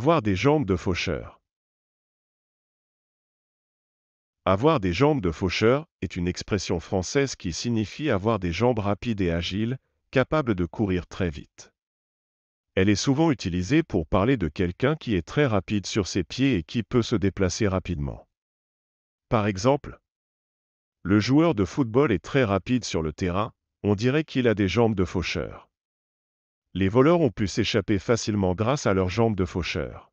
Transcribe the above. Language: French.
Avoir des jambes de faucheur. Avoir des jambes de faucheur est une expression française qui signifie avoir des jambes rapides et agiles, capables de courir très vite. Elle est souvent utilisée pour parler de quelqu'un qui est très rapide sur ses pieds et qui peut se déplacer rapidement. Par exemple, le joueur de football est très rapide sur le terrain, on dirait qu'il a des jambes de faucheur les voleurs ont pu s'échapper facilement grâce à leurs jambes de faucheur.